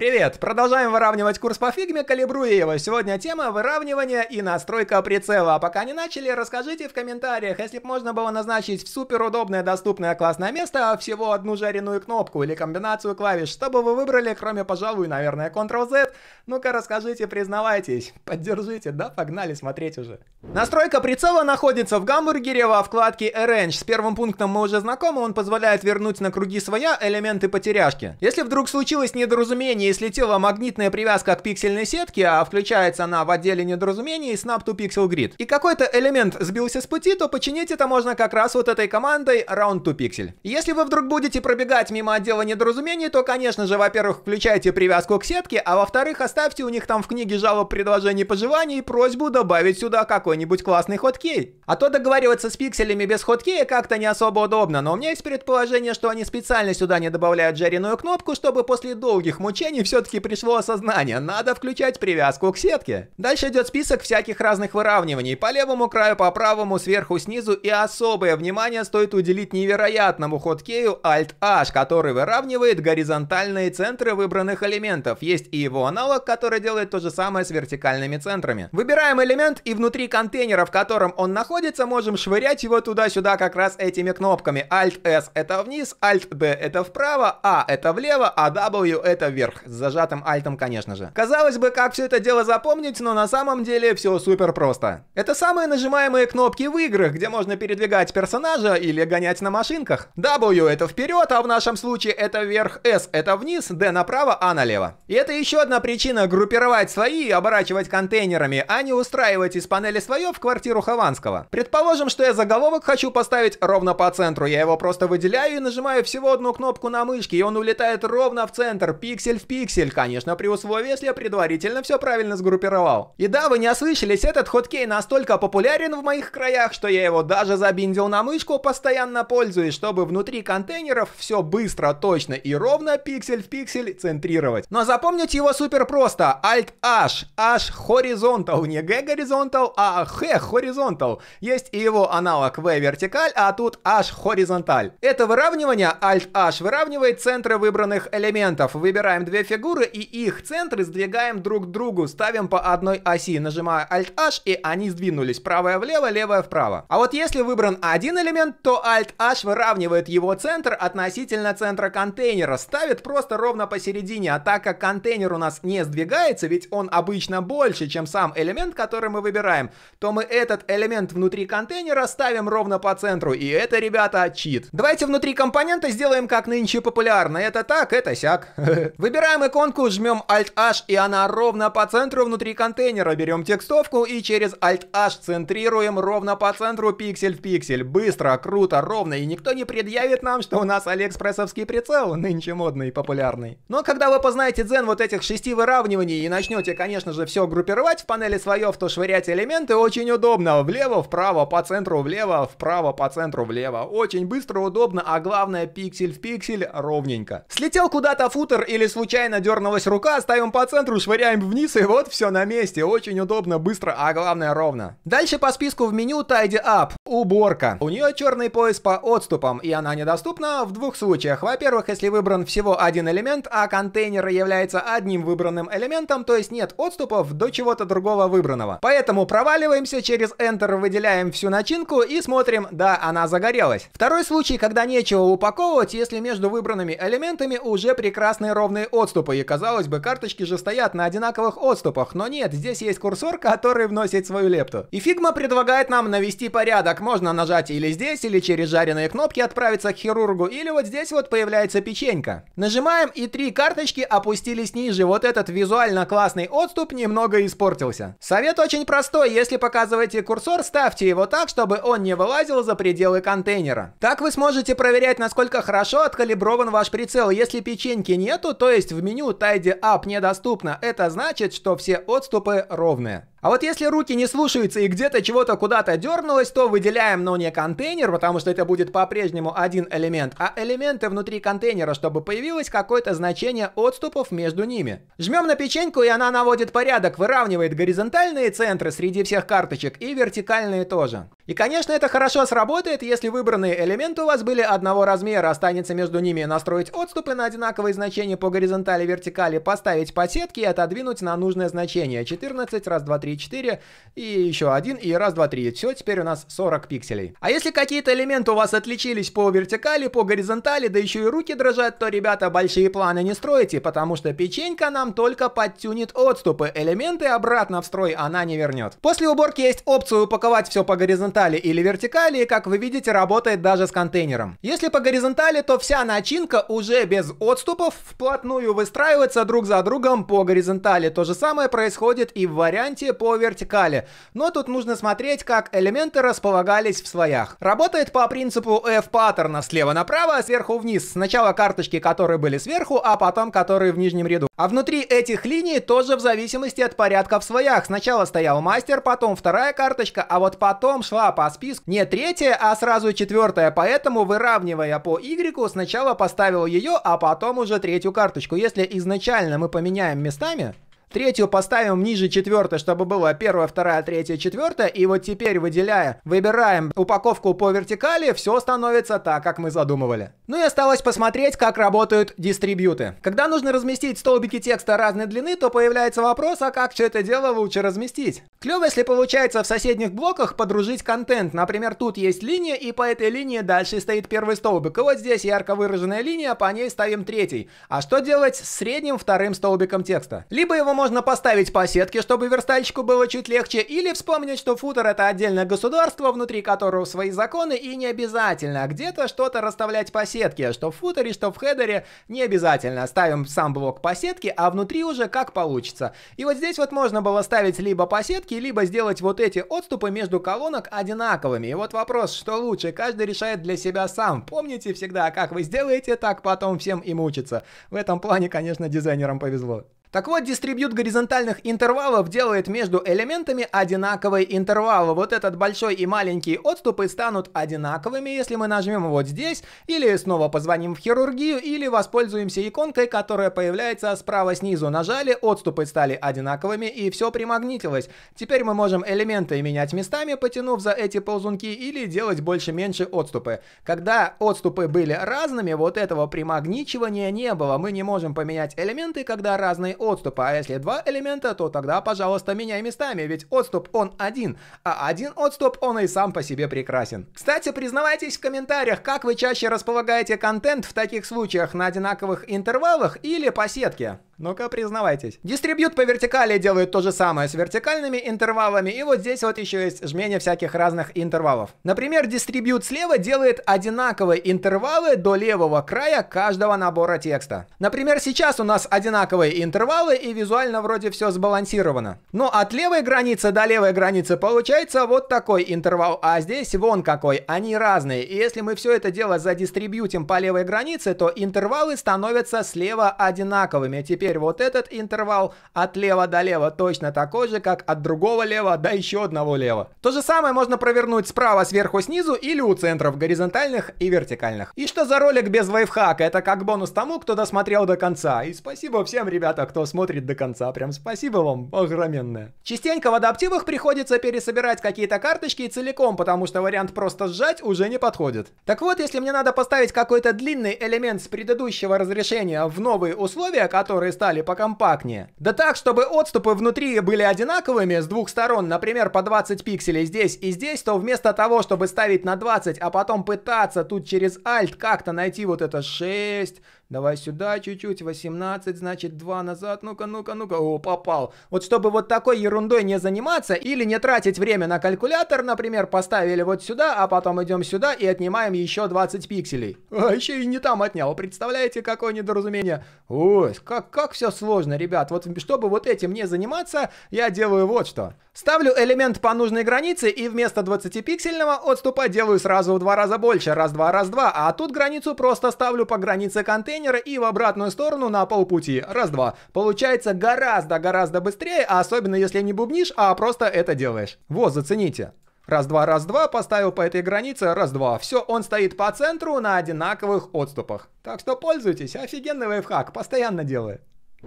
Привет! Продолжаем выравнивать курс по фигме, калибруя его. Сегодня тема выравнивания и настройка прицела. А пока не начали, расскажите в комментариях, если бы можно было назначить в суперудобное доступное классное место а всего одну жареную кнопку или комбинацию клавиш, что бы вы выбрали, кроме, пожалуй, наверное, Ctrl-Z. Ну-ка расскажите, признавайтесь. Поддержите, да? Погнали смотреть уже. Настройка прицела находится в гамбургере во вкладке Arrange. С первым пунктом мы уже знакомы, он позволяет вернуть на круги своя элементы потеряшки. Если вдруг случилось недоразумение времени слетела магнитная привязка к пиксельной сетке, а включается она в отделе недоразумений Snap to Pixel Grid. И какой-то элемент сбился с пути, то починить это можно как раз вот этой командой Round to Pixel. Если вы вдруг будете пробегать мимо отдела недоразумений, то, конечно же, во-первых, включайте привязку к сетке, а во-вторых, оставьте у них там в книге жалоб предложений пожеланий и просьбу добавить сюда какой-нибудь классный хоткей. А то договариваться с пикселями без хоткея как-то не особо удобно, но у меня есть предположение, что они специально сюда не добавляют жареную кнопку, чтобы после долгих мучений Нине все-таки пришло осознание, надо включать привязку к сетке. Дальше идет список всяких разных выравниваний, по левому краю, по правому, сверху, снизу, и особое внимание стоит уделить невероятному ходкею Alt-H, который выравнивает горизонтальные центры выбранных элементов. Есть и его аналог, который делает то же самое с вертикальными центрами. Выбираем элемент, и внутри контейнера, в котором он находится, можем швырять его туда-сюда как раз этими кнопками. Alt-S это вниз, Alt-D это вправо, A а это влево, а W это вверх с зажатым альтом, конечно же. Казалось бы, как все это дело запомнить, но на самом деле все супер просто. Это самые нажимаемые кнопки в играх, где можно передвигать персонажа или гонять на машинках. W это вперед, а в нашем случае это вверх, S это вниз, D направо, A а налево. И это еще одна причина группировать свои и оборачивать контейнерами, а не устраивать из панели свое в квартиру Хованского. Предположим, что я заголовок хочу поставить ровно по центру, я его просто выделяю и нажимаю всего одну кнопку на мышке, и он улетает ровно в центр, пиксель в пиксель пиксель, конечно, при условии, если я предварительно все правильно сгруппировал. И да, вы не ослышались, этот хоткей настолько популярен в моих краях, что я его даже забиндил на мышку, постоянно пользуясь, чтобы внутри контейнеров все быстро, точно и ровно пиксель в пиксель центрировать. Но запомнить его супер просто. Alt-H, H horizontal, не G горизонтал, а H horizontal. Есть и его аналог V вертикаль, а тут H horizontal. Это выравнивание Alt-H выравнивает центры выбранных элементов. Выбираем две две фигуры и их центры сдвигаем друг к другу, ставим по одной оси, нажимая Alt-H, и они сдвинулись, правая влево, левая вправо. А вот если выбран один элемент, то Alt-H выравнивает его центр относительно центра контейнера, ставит просто ровно посередине, а так как контейнер у нас не сдвигается, ведь он обычно больше, чем сам элемент, который мы выбираем, то мы этот элемент внутри контейнера ставим ровно по центру, и это, ребята, чит. Давайте внутри компонента сделаем как нынче популярно, это так, это сяк. Выбираем Выбираем иконку, жмем Alt-H, и она ровно по центру внутри контейнера. Берем текстовку и через Alt-H центрируем ровно по центру пиксель в пиксель. Быстро, круто, ровно, и никто не предъявит нам, что у нас алиэкспрессовский прицел, нынче модный и популярный. Но когда вы познаете дзен вот этих шести выравниваний и начнете, конечно же, все группировать в панели слоев, то швырять элементы очень удобно. Влево, вправо, по центру, влево, вправо, по центру, влево. Очень быстро, удобно, а главное пиксель в пиксель ровненько. Слетел куда-то футер или случайно Случайно дернулась рука, ставим по центру, швыряем вниз, и вот все на месте. Очень удобно, быстро, а главное ровно. Дальше по списку в меню Tidy Up. Уборка. У нее черный пояс по отступам, и она недоступна в двух случаях. Во-первых, если выбран всего один элемент, а контейнер является одним выбранным элементом, то есть нет отступов до чего-то другого выбранного. Поэтому проваливаемся через Enter, выделяем всю начинку и смотрим, да, она загорелась. Второй случай, когда нечего упаковывать, если между выбранными элементами уже прекрасный ровный отступ отступы, и казалось бы, карточки же стоят на одинаковых отступах, но нет, здесь есть курсор, который вносит свою лепту. И Figma предлагает нам навести порядок, можно нажать или здесь, или через жареные кнопки отправиться к хирургу, или вот здесь вот появляется печенька. Нажимаем, и три карточки опустились ниже, вот этот визуально классный отступ немного испортился. Совет очень простой, если показываете курсор, ставьте его так, чтобы он не вылазил за пределы контейнера. Так вы сможете проверять, насколько хорошо откалиброван ваш прицел, если печеньки нету, то есть в в меню Tidy Up недоступно. Это значит, что все отступы ровные. А вот если руки не слушаются и где-то чего-то куда-то дернулось, то выделяем, но не контейнер, потому что это будет по-прежнему один элемент, а элементы внутри контейнера, чтобы появилось какое-то значение отступов между ними. Жмем на печеньку, и она наводит порядок, выравнивает горизонтальные центры среди всех карточек и вертикальные тоже. И, конечно, это хорошо сработает, если выбранные элементы у вас были одного размера, останется между ними настроить отступы на одинаковые значения по горизонтали и вертикали, поставить по сетке и отодвинуть на нужное значение. 14, раз, 2, 3, 4, и еще один, и раз, 2, 3. Все, теперь у нас 40 пикселей. А если какие-то элементы у вас отличились по вертикали, по горизонтали, да еще и руки дрожат, то, ребята, большие планы не стройте, потому что печенька нам только подтюнит отступы, элементы обратно в строй она не вернет. После уборки есть опция упаковать все по горизонтали, горизонтали или вертикали, и, как вы видите, работает даже с контейнером. Если по горизонтали, то вся начинка уже без отступов вплотную выстраивается друг за другом по горизонтали. То же самое происходит и в варианте по вертикали. Но тут нужно смотреть, как элементы располагались в слоях. Работает по принципу F-паттерна слева направо, а сверху вниз. Сначала карточки, которые были сверху, а потом которые в нижнем ряду. А внутри этих линий тоже в зависимости от порядка в слоях. Сначала стоял мастер, потом вторая карточка, а вот потом шла два по списку, не третья, а сразу четвертая, поэтому выравнивая по Y, сначала поставил ее, а потом уже третью карточку. Если изначально мы поменяем местами, Третью поставим ниже четвертой, чтобы было первая, вторая, третья, четвертая. И вот теперь, выделяя, выбираем упаковку по вертикали, все становится так, как мы задумывали. Ну и осталось посмотреть, как работают дистрибьюты. Когда нужно разместить столбики текста разной длины, то появляется вопрос, а как все это дело лучше разместить? Клево, если получается в соседних блоках подружить контент. Например, тут есть линия, и по этой линии дальше стоит первый столбик. И вот здесь ярко выраженная линия, по ней ставим третий. А что делать с средним вторым столбиком текста? Либо его можно поставить по сетке, чтобы верстальщику было чуть легче, или вспомнить, что футер это отдельное государство, внутри которого свои законы, и не обязательно где-то что-то расставлять по сетке, что в футере, что в хедере, не обязательно. Ставим сам блок по сетке, а внутри уже как получится. И вот здесь вот можно было ставить либо по сетке, либо сделать вот эти отступы между колонок одинаковыми. И вот вопрос, что лучше, каждый решает для себя сам. Помните всегда, как вы сделаете, так потом всем и мучиться. В этом плане, конечно, дизайнерам повезло. Так вот, дистрибьют горизонтальных интервалов делает между элементами одинаковые интервалы. Вот этот большой и маленький отступы станут одинаковыми, если мы нажмем вот здесь, или снова позвоним в хирургию, или воспользуемся иконкой, которая появляется справа снизу. Нажали, отступы стали одинаковыми, и все примагнитилось. Теперь мы можем элементы менять местами, потянув за эти ползунки, или делать больше-меньше отступы. Когда отступы были разными, вот этого примагничивания не было. Мы не можем поменять элементы, когда разные отступа. А если два элемента, то тогда, пожалуйста, меняй местами, ведь отступ он один, а один отступ он и сам по себе прекрасен. Кстати, признавайтесь в комментариях, как вы чаще располагаете контент в таких случаях на одинаковых интервалах или по сетке. Ну-ка, признавайтесь. Дистрибьют по вертикали делает то же самое с вертикальными интервалами. И вот здесь вот еще есть жмение всяких разных интервалов. Например, дистрибьют слева делает одинаковые интервалы до левого края каждого набора текста. Например, сейчас у нас одинаковые интервалы и визуально вроде все сбалансировано. Но от левой границы до левой границы получается вот такой интервал, а здесь вон какой, они разные. И если мы все это дело задистрибьютим по левой границе, то интервалы становятся слева одинаковыми. А теперь теперь вот этот интервал от лева до лева точно такой же, как от другого лева до еще одного лева. То же самое можно провернуть справа сверху снизу или у центров горизонтальных и вертикальных. И что за ролик без лайфхака? Это как бонус тому, кто досмотрел до конца. И спасибо всем, ребята, кто смотрит до конца. Прям спасибо вам огроменное. Частенько в адаптивах приходится пересобирать какие-то карточки целиком, потому что вариант просто сжать уже не подходит. Так вот, если мне надо поставить какой-то длинный элемент с предыдущего разрешения в новые условия, которые стали покомпактнее. Да так, чтобы отступы внутри были одинаковыми с двух сторон, например, по 20 пикселей здесь и здесь, то вместо того, чтобы ставить на 20, а потом пытаться тут через Alt как-то найти вот это 6, Давай сюда чуть-чуть, 18, значит 2 назад, ну-ка, ну-ка, ну-ка, о, попал. Вот чтобы вот такой ерундой не заниматься или не тратить время на калькулятор, например, поставили вот сюда, а потом идем сюда и отнимаем еще 20 пикселей. А еще и не там отнял, представляете, какое недоразумение. Ой, как, как все сложно, ребят, вот чтобы вот этим не заниматься, я делаю вот что. Ставлю элемент по нужной границе и вместо 20-пиксельного отступа делаю сразу в два раза больше, раз-два, раз-два, а тут границу просто ставлю по границе контейнера, контейнер и в обратную сторону на полпути. Раз-два. Получается гораздо-гораздо быстрее, а особенно если не бубнишь, а просто это делаешь. Вот, зацените. Раз-два, раз-два, поставил по этой границе, раз-два. Все, он стоит по центру на одинаковых отступах. Так что пользуйтесь, офигенный лайфхак, постоянно делаю.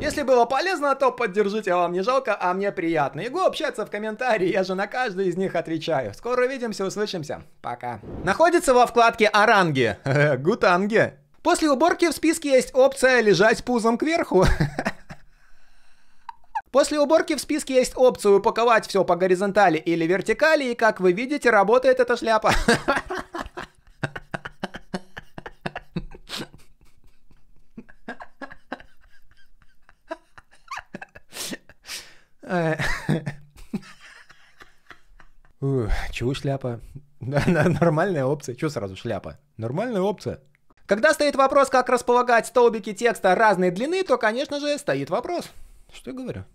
Если было полезно, то поддержите, а вам не жалко, а мне приятно. И го общаться в комментарии, я же на каждый из них отвечаю. Скоро увидимся, услышимся. Пока. Находится во вкладке «Оранги». Гутанги. После уборки в списке есть опция лежать пузом кверху. После уборки в списке есть опция упаковать все по горизонтали или вертикали, и как вы видите, работает эта шляпа. Чего шляпа? Нормальная опция. Чего сразу шляпа? Нормальная опция. Когда стоит вопрос, как располагать столбики текста разной длины, то, конечно же, стоит вопрос. Что я говорю?